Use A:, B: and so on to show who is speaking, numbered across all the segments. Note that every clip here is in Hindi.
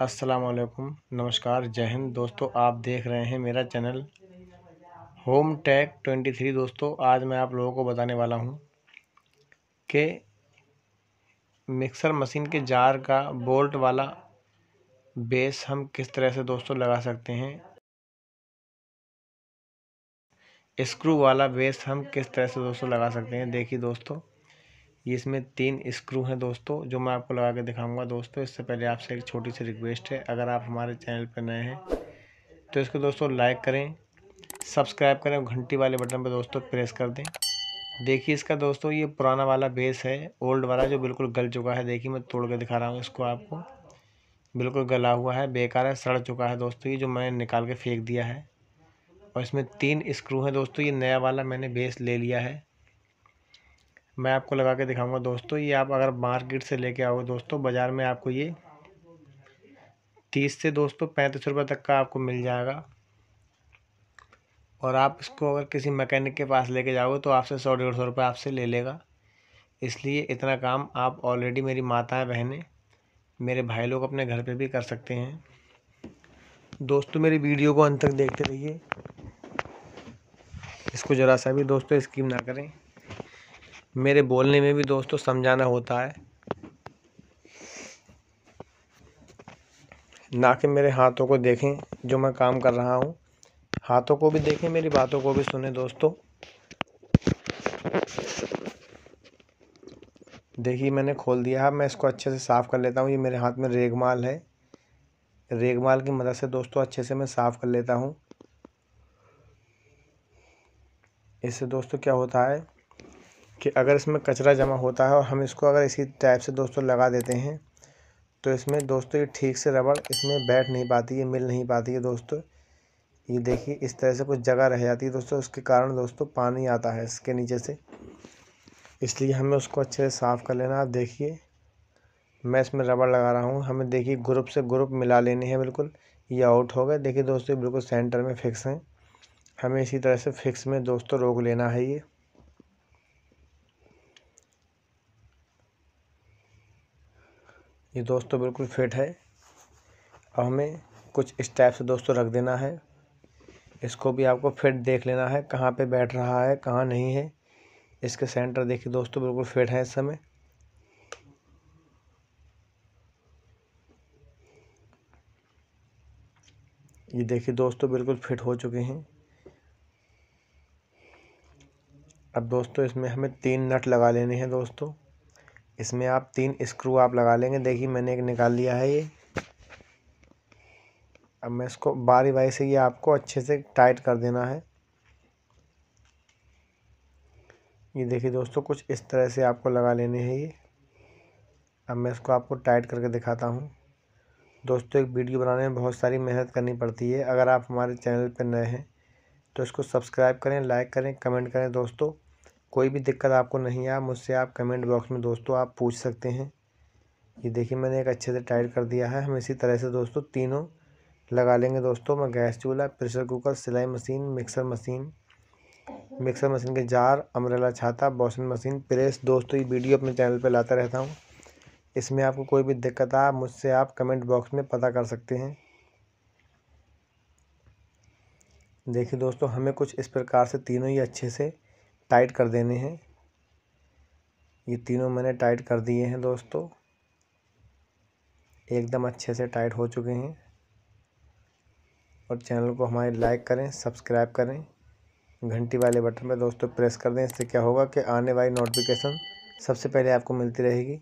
A: अस्सलाम नमस्कार जय हिंद दोस्तों आप देख रहे हैं मेरा channel home tech twenty three दोस्तों आज मैं आप लोगों को बताने वाला हूं कि मिक्सर मशीन के जार का बोल्ट वाला बेस हम किस तरह से दोस्तों लगा सकते हैं स्क्रू वाला बेस हम किस तरह से दोस्तों लगा सकते हैं देखिए दोस्तों ये इसमें तीन स्क्रू हैं दोस्तों जो मैं आपको लगा के दिखाऊंगा दोस्तों इससे पहले आपसे एक छोटी सी रिक्वेस्ट है अगर आप हमारे चैनल पर नए हैं तो इसको दोस्तों लाइक करें सब्सक्राइब करें घंटी वाले बटन पर दोस्तों प्रेस कर दें देखिए इसका दोस्तों ये पुराना वाला बेस है ओल्ड वाला जो बिल्कुल गल चुका है देखिए मैं तोड़ के दिखा रहा हूँ इसको आपको बिल्कुल गला हुआ है बेकार है सड़ चुका है दोस्तों ये जो मैंने निकाल के फेंक दिया है और इसमें तीन स्क्रू हैं दोस्तों ये नया वाला मैंने बेस ले लिया है मैं आपको लगा के दिखाऊंगा दोस्तों ये आप अगर मार्केट से लेके आओगे दोस्तों बाज़ार में आपको ये तीस से दोस्तों पैंतीस रुपये तक का आपको मिल जाएगा और आप इसको अगर किसी मैकेनिक के पास लेके जाओगे तो आपसे सौ डेढ़ सौ रुपये आपसे ले लेगा इसलिए इतना काम आप ऑलरेडी मेरी माताएँ बहनें मेरे भाई लोग अपने घर पे भी कर सकते हैं दोस्तों मेरी वीडियो को अंत तक देखते रहिए इसको ज़रा सा भी दोस्तों स्कीम ना करें मेरे बोलने में भी दोस्तों समझाना होता है ना कि मेरे हाथों को देखें जो मैं काम कर रहा हूँ हाथों को भी देखें मेरी बातों को भी सुने दोस्तों देखिए मैंने खोल दिया है मैं इसको अच्छे से साफ़ कर लेता हूँ ये मेरे हाथ में रेगमाल है रेगमाल की मदद से दोस्तों अच्छे से मैं साफ़ कर लेता हूँ इससे दोस्तों क्या होता है कि अगर इसमें कचरा जमा होता है और हम इसको अगर इसी टाइप से दोस्तों लगा देते हैं तो इसमें दोस्तों ये ठीक से रबड़ इसमें बैठ नहीं पाती है मिल नहीं पाती है दोस्तों ये देखिए इस तरह से कुछ जगह रह जाती है दोस्तों उसके कारण दोस्तों पानी आता है इसके नीचे से इसलिए हमें उसको अच्छे से साफ़ कर लेना आप देखिए मैं इसमें रबड़ लगा रहा हूँ हमें देखिए ग्रुप से ग्रुप मिला लेने हैं बिल्कुल ये आउट हो गए देखिए दोस्तों बिल्कुल सेंटर में फिक्स हैं हमें इसी तरह से फिक्स में दोस्तों रोक लेना है ये ये दोस्तों बिल्कुल फिट है अब हमें कुछ इस टाइप से दोस्तों रख देना है इसको भी आपको फिट देख लेना है कहाँ पे बैठ रहा है कहाँ नहीं है इसके सेंटर देखिए दोस्तों बिल्कुल फिट है इस समय ये देखिए दोस्तों बिल्कुल फिट हो चुके हैं अब दोस्तों इसमें हमें तीन नट लगा लेने हैं दोस्तों इसमें आप तीन स्क्रू आप लगा लेंगे देखिए मैंने एक निकाल लिया है ये अब मैं इसको बारी बारी से ये आपको अच्छे से टाइट कर देना है ये देखिए दोस्तों कुछ इस तरह से आपको लगा लेने हैं ये अब मैं इसको आपको टाइट करके दिखाता हूँ दोस्तों एक वीडियो बनाने में बहुत सारी मेहनत करनी पड़ती है अगर आप हमारे चैनल पर नए हैं तो इसको सब्सक्राइब करें लाइक करें कमेंट करें दोस्तों कोई भी दिक्कत आपको नहीं आया मुझसे आप कमेंट बॉक्स में दोस्तों आप पूछ सकते हैं ये देखिए मैंने एक अच्छे से टाइट कर दिया है हम इसी तरह से दोस्तों तीनों लगा लेंगे दोस्तों मैं गैस चूल्हा प्रेशर कुकर सिलाई machine mixer machine mixer machine के जार अम्ब्रेला छाता वॉशिंग मशीन प्रेस दोस्तों ये वीडियो अपने चैनल पर लाता रहता हूँ इसमें आपको कोई भी दिक्कत आ मुझसे आप कमेंट बॉक्स में पता कर सकते हैं देखिए दोस्तों हमें कुछ इस प्रकार से तीनों ही अच्छे से टाइट कर देने हैं ये तीनों मैंने टाइट कर दिए हैं दोस्तों एकदम अच्छे से टाइट हो चुके हैं और चैनल को हमारे लाइक करें सब्सक्राइब करें घंटी वाले बटन पर दोस्तों प्रेस कर दें इससे क्या होगा कि आने वाली नोटिफिकेशन सबसे पहले आपको मिलती रहेगी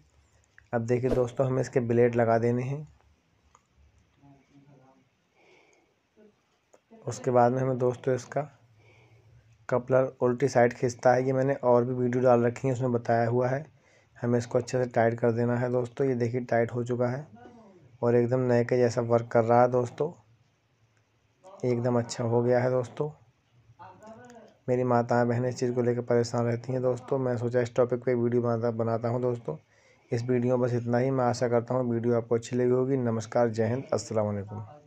A: अब देखिए दोस्तों हमें इसके ब्लेड लगा देने हैं उसके बाद में हमें दोस्तों इसका कपलर उल्टी साइड खींचता है ये मैंने और भी वीडियो डाल रखी है उसमें बताया हुआ है हमें इसको अच्छे से टाइट कर देना है दोस्तों ये देखिए टाइट हो चुका है और एकदम नए के जैसा वर्क कर रहा है दोस्तों एकदम अच्छा हो गया है दोस्तों मेरी माताएं बहनें इस चीज़ को लेकर परेशान रहती हैं दोस्तों मैं सोचा इस टॉपिक पे वीडियो बनाता बनाता हूँ दोस्तों इस वीडियो में बस इतना ही मैं आशा करता हूँ वीडियो आपको अच्छी लगी होगी नमस्कार जय हिंद असलकम